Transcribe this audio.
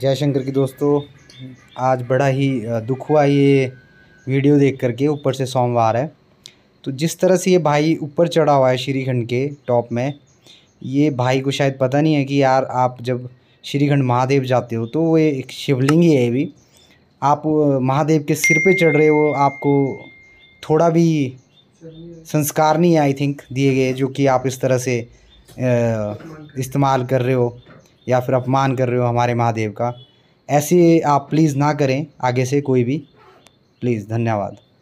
जयशंकर की दोस्तों आज बड़ा ही दुख हुआ ये वीडियो देख करके ऊपर से सोमवार है तो जिस तरह से ये भाई ऊपर चढ़ा हुआ है श्रीखंड के टॉप में ये भाई को शायद पता नहीं है कि यार आप जब श्रीखंड महादेव जाते हो तो वो एक शिवलिंग ही है भी आप महादेव के सिर पे चढ़ रहे हो आपको थोड़ा भी संस्कार नहीं है आई थिंक दिए गए जो कि आप इस तरह से इस्तेमाल कर रहे हो या फिर अपमान कर रहे हो हमारे महादेव का ऐसे आप प्लीज़ ना करें आगे से कोई भी प्लीज़ धन्यवाद